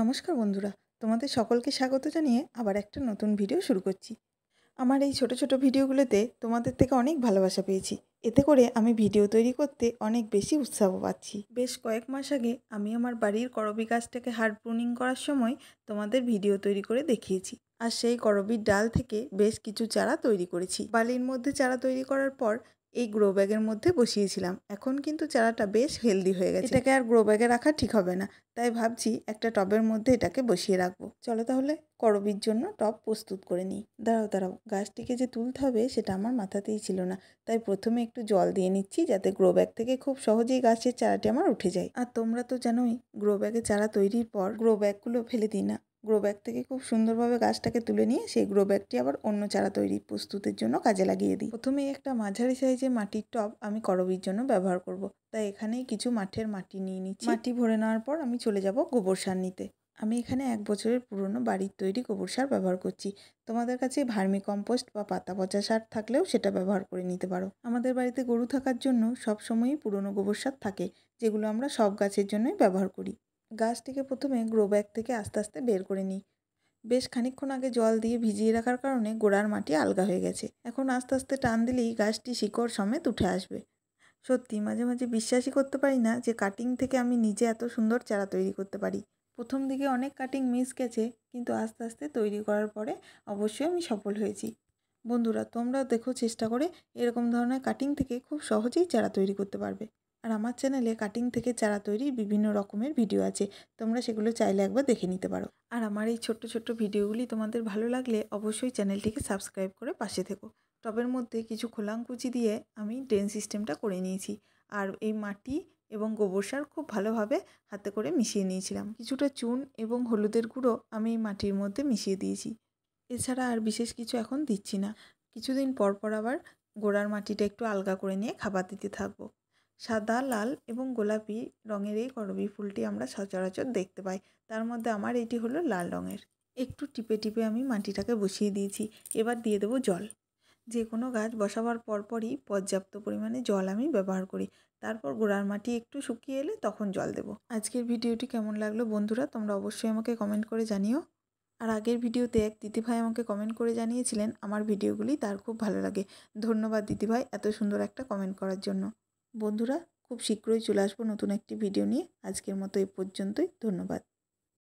নমস্কার বন্ধুরা তোমাদের সকলকে স্বাগত জানিয়ে আবার একটা নতুন ভিডিও শুরু করছি আমার এই ছোট ছোট ভিডিওগুলোতে তোমাদের থেকে অনেক ভালোবাসা পেয়েছি এতে করে আমি ভিডিও তৈরি করতে অনেক বেশি উৎসাহ পাচ্ছি বেশ কয়েক মাস আগে আমি আমার বাড়ির করবি গাছটাকে হার্ড প্রুনিং করার সময় তোমাদের ভিডিও তৈরি করে দেখিয়েছি আর সেই করবির ডাল থেকে বেশ কিছু চারা তৈরি করেছি বালির মধ্যে চারা তৈরি করার পর এই গ্রো ব্যাগের মধ্যে বসিয়েছিলাম এখন কিন্তু চারাটা বেশ হেলদি হয়ে গেছে এটাকে আর গ্রো ব্যাগে রাখা ঠিক হবে না তাই ভাবছি একটা টবের মধ্যে এটাকে বসিয়ে রাখবো চলো তাহলে করবির জন্য টব প্রস্তুত করে নিই দাঁড়াও দাঁড়াও গাছটিকে যে তুলতে হবে সেটা আমার মাথাতেই ছিল না তাই প্রথমে একটু জল দিয়ে নিচ্ছি যাতে গ্রো ব্যাগ থেকে খুব সহজেই গাছের চারাটি আমার উঠে যায় আর তোমরা তো জানোই গ্রো ব্যাগে চারা তৈরির পর গ্রো ব্যাগগুলো ফেলে দিই না গ্রো ব্যাগ থেকে খুব সুন্দরভাবে গাছটাকে তুলে নিয়ে সেই গ্রো ব্যাগটি আবার অন্য চারা তৈরি প্রস্তুতের জন্য কাজে লাগিয়ে দিই প্রথমে একটা মাঝারি সাইজের মাটির টব আমি করবির জন্য ব্যবহার করব। তাই এখানেই কিছু মাঠের মাটি নিয়ে নিচ্ছি মাটি ভরে নেওয়ার পর আমি চলে যাব গোবর সার নিতে আমি এখানে এক বছরের পুরনো বাড়ির তৈরি গোবর সার ব্যবহার করছি তোমাদের কাছে ভার্মি কম্পোস্ট বা পাতা পচা সার থাকলেও সেটা ব্যবহার করে নিতে পারো আমাদের বাড়িতে গরু থাকার জন্য সবসময়ই পুরনো গোবর সার থাকে যেগুলো আমরা সব গাছের জন্যই ব্যবহার করি গাছটিকে প্রথমে গ্রো ব্যাগ থেকে আস্তে আস্তে বের করে নিই বেশ খানিক্ষণ আগে জল দিয়ে ভিজিয়ে রাখার কারণে গোড়ার মাটি আলগা হয়ে গেছে এখন আস্তে আস্তে টান দিলেই গাছটি শিকড় সমেত উঠে আসবে সত্যি মাঝে মাঝে বিশ্বাসই করতে পারি না যে কাটিং থেকে আমি নিজে এত সুন্দর চারা তৈরি করতে পারি প্রথম দিকে অনেক কাটিং মিস গেছে কিন্তু আস্তে আস্তে তৈরি করার পরে অবশ্যই আমি সফল হয়েছি বন্ধুরা তোমরা দেখো চেষ্টা করে এরকম ধরনের কাটিং থেকে খুব সহজেই চারা তৈরি করতে পারবে আর আমার চ্যানেলে কাটিং থেকে চারা তৈরি বিভিন্ন রকমের ভিডিও আছে তোমরা সেগুলো চাইলে একবার দেখে নিতে পারো আর আমার এই ছোট্ট ছোট্ট ভিডিওগুলি তোমাদের ভালো লাগলে অবশ্যই চ্যানেলটিকে সাবস্ক্রাইব করে পাশে থেকো টবের মধ্যে কিছু খোলাঙ্কুচি দিয়ে আমি ড্রেন সিস্টেমটা করে নিয়েছি আর এই মাটি এবং গোবর সার খুব ভালোভাবে হাতে করে মিশিয়ে নিয়েছিলাম কিছুটা চুন এবং হলুদের গুঁড়ো আমি এই মাটির মধ্যে মিশিয়ে দিয়েছি এছাড়া আর বিশেষ কিছু এখন দিচ্ছি না কিছুদিন পর পর আবার গোড়ার মাটিটা একটু আলগা করে নিয়ে খাবার দিতে থাকবো সাদা লাল এবং গোলাপি রঙের এই করবী ফুলটি আমরা সচরাচর দেখতে পাই তার মধ্যে আমার এটি হলো লাল রঙের একটু টিপে টিপে আমি মাটিটাকে বসিয়ে দিয়েছি এবার দিয়ে দেবো জল যে কোনো গাছ বসাবার পরপরই পর্যাপ্ত পরিমাণে জল আমি ব্যবহার করি তারপর গোড়ার মাটি একটু শুকিয়ে এলে তখন জল দেব আজকের ভিডিওটি কেমন লাগলো বন্ধুরা তোমরা অবশ্যই আমাকে কমেন্ট করে জানিও আর আগের ভিডিওতে এক দিদিভাই আমাকে কমেন্ট করে জানিয়েছিলেন আমার ভিডিওগুলি তার খুব ভালো লাগে ধন্যবাদ দিদিভাই এত সুন্দর একটা কমেন্ট করার জন্য বন্ধুরা খুব শীঘ্রই চলে আসবো নতুন একটি ভিডিও নিয়ে আজকের মতো এ পর্যন্তই ধন্যবাদ